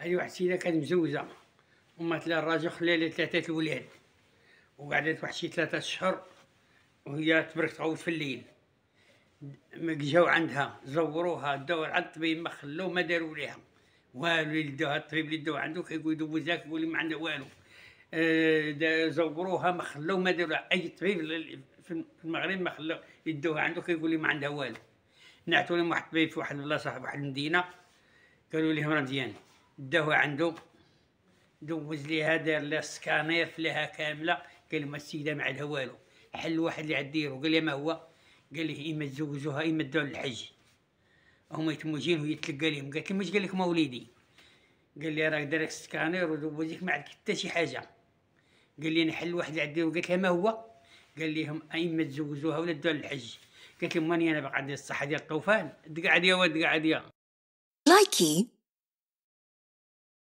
هذه واحد السيده كانت مزوجه ومات لها الراجل وخلي لها ثلاثه الولاد وقعدت واحد شي ثلاثه اشهر وهي تبرك تعوض في الليل جاو عندها زوروها داو عند الطبيب ما خلو ما داروا ليها والو اللي الطبيب اللي داو عنده كيقول دوزاك يقول ما عندها والو آه زوروها ما خلو ما داروا اي طبيب في المغرب ما خلو يدوها عنده كيقول ما عندها والو نعتو لهم واحد الطبيب في واحد البلاصه واحد المدينه قالوا ليهم راه مزيان داه عنده دوز ليها دار لها السكانير لها كامله قال ما السيده ما عندها والو حل واحد اللي عديرو قال لي ما هو قال لي اما تزوجوها اما تدعو للحج هما يتمو جين وهي تلقى لهم قالت لي مش قال لك ما قال لي راك دارك السكانير ودوزيك ما عندك حتى شي حاجه قال لي نحل واحد اللي عديرو قالت لها ما هو قال لهم اما تزوجوها ولا تدعو للحج قالت لهم ماني انا بقعد الصحه ديال الطوفان يا دقعديه يا لايكي